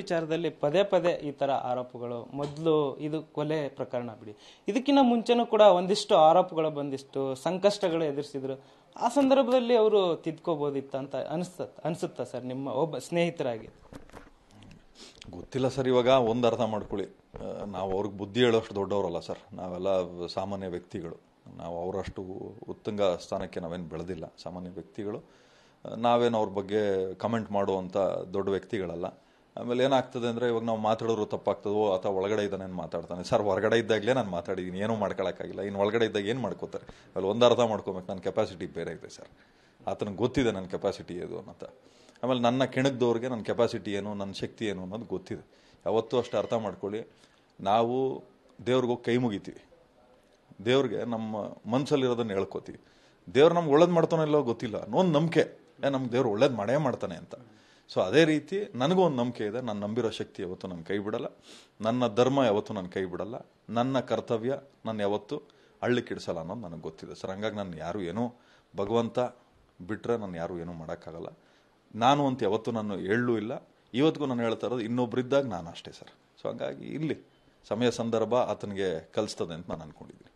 ವಿಚಾರದಲ್ಲಿ ಪದೇ ಪದೇ ಈ ತರ ಆರೋಪಗಳು ಮೊದಲು ಇದು ಕೊಲೆ ಪ್ರಕರಣ ಬಿಡಿ ಇದಕ್ಕಿಂತ ಮುಂಚೆನೂ ಕೂಡ ಒಂದಿಷ್ಟು ಆರೋಪಗಳು ಬಂದಿಷ್ಟು ಸಂಕಷ್ಟಗಳು ಎದುರಿಸಿದ್ರು ಆ ಸಂದರ್ಭದಲ್ಲಿ ಅವರು ತಿದ್ಕೋಬೋದಿತ್ತ ಅಂತ ಅನಿಸ್ತ ಅನಿಸುತ್ತಾ ಸರ್ ನಿಮ್ಮ ಒಬ್ಬ ಸ್ನೇಹಿತರಾಗಿ ಗೊತ್ತಿಲ್ಲ ಸರ್ ಇವಾಗ ಒಂದು ಅರ್ಥ ಮಾಡ್ಕೊಳ್ಳಿ ನಾವು ಅವ್ರಿಗೆ ಬುದ್ಧಿ ಹೇಳೋಷ್ಟು ದೊಡ್ಡವರಲ್ಲ ಸರ್ ನಾವೆಲ್ಲ ಸಾಮಾನ್ಯ ವ್ಯಕ್ತಿಗಳು ನಾವು ಅವರಷ್ಟು ಉತ್ತುಂಗ ಸ್ಥಾನಕ್ಕೆ ನಾವೇನು ಬೆಳೆದಿಲ್ಲ ಸಾಮಾನ್ಯ ವ್ಯಕ್ತಿಗಳು ನಾವೇನು ಅವ್ರ ಬಗ್ಗೆ ಕಮೆಂಟ್ ಮಾಡುವಂಥ ದೊಡ್ಡ ವ್ಯಕ್ತಿಗಳಲ್ಲ ಆಮೇಲೆ ಏನಾಗ್ತದೆ ಅಂದರೆ ಇವಾಗ ನಾವು ಮಾತಾಡೋರು ತಪ್ಪಾಗ್ತದೋ ಅಥವಾ ಒಳಗಡೆ ಇದ್ದಾನೇನು ಮಾತಾಡ್ತಾನೆ ಸರ್ ಹೊರಗಡೆ ಇದ್ದಾಗಲೇ ನಾನು ಮಾತಾಡಿದ್ದೀನಿ ಏನೂ ಮಾಡ್ಕೊಳಕ್ಕಾಗಿಲ್ಲ ಇನ್ನು ಒಳಗಡೆ ಇದ್ದಾಗ ಏನು ಮಾಡ್ಕೋತಾರೆ ಅಲ್ಲಿ ಒಂದು ಅರ್ಥ ಮಾಡ್ಕೋಬೇಕು ನನ್ನ ಕೆಪಾಸಿಟಿ ಬೇರೆ ಇದೆ ಸರ್ ಆತನಿಗೆ ಗೊತ್ತಿದೆ ನನ್ನ ಕೆಪಾಸಿಟಿ ಏನು ಅಂತ ಆಮೇಲೆ ನನ್ನ ಕೆಣಕ್ದವ್ರಿಗೆ ನನ್ನ ಕೆಪಾಸಿಟಿ ಏನು ನನ್ನ ಶಕ್ತಿ ಏನು ಅನ್ನೋದು ಗೊತ್ತಿದೆ ಯಾವತ್ತೂ ಅಷ್ಟು ಅರ್ಥ ಮಾಡ್ಕೊಳ್ಳಿ ನಾವು ದೇವ್ರಿಗೋಗಿ ಕೈ ಮುಗಿತೀವಿ ದೇವ್ರಿಗೆ ನಮ್ಮ ಮನಸ್ಸಲ್ಲಿರೋದನ್ನು ಹೇಳ್ಕೊತೀವಿ ದೇವ್ರು ನಮ್ಗೆ ಒಳ್ಳೇದು ಮಾಡ್ತಾನೋ ಇಲ್ಲೋ ಗೊತ್ತಿಲ್ಲ ಅನ್ನೋ ನಂಬಿಕೆ ಏ ನಮ್ಗೆ ದೇವ್ರು ಒಳ್ಳೇದು ಮಾಡೇ ಮಾಡ್ತಾನೆ ಅಂತ ಸೊ ಅದೇ ರೀತಿ ನನಗೂ ಒಂದು ನಂಬಿಕೆ ಇದೆ ನಾನು ನಂಬಿರೋ ಶಕ್ತಿ ಯಾವತ್ತೂ ನನ್ನ ಕೈ ಬಿಡಲ್ಲ ನನ್ನ ಧರ್ಮ ಯಾವತ್ತೂ ನಾನು ಕೈ ಬಿಡಲ್ಲ ನನ್ನ ಕರ್ತವ್ಯ ನಾನು ಯಾವತ್ತೂ ಹಳ್ಳಿಕ್ಕಿಡಿಸಲ್ಲ ಅನ್ನೋದು ನನಗೆ ಗೊತ್ತಿದೆ ಸರ್ ಹಂಗಾಗಿ ನಾನು ಯಾರು ಏನೂ ಭಗವಂತ ಬಿಟ್ಟರೆ ನಾನು ಯಾರು ಏನೂ ಮಾಡೋಕ್ಕಾಗಲ್ಲ ನಾನು ಅಂತ ಯಾವತ್ತೂ ನಾನು ಹೇಳಲು ಇಲ್ಲ ಇವತ್ತಿಗೂ ನಾನು ಹೇಳ್ತಾ ಇರೋದು ಇನ್ನೊಬ್ಬರಿದ್ದಾಗ ನಾನು ಅಷ್ಟೇ ಸರ್ ಸೊ ಹಂಗಾಗಿ ಇಲ್ಲಿ ಸಮಯ ಸಂದರ್ಭ ಆತನಿಗೆ ಕಲಿಸ್ತದೆ ಅಂತ ನಾನು ಅಂದ್ಕೊಂಡಿದ್ದೀನಿ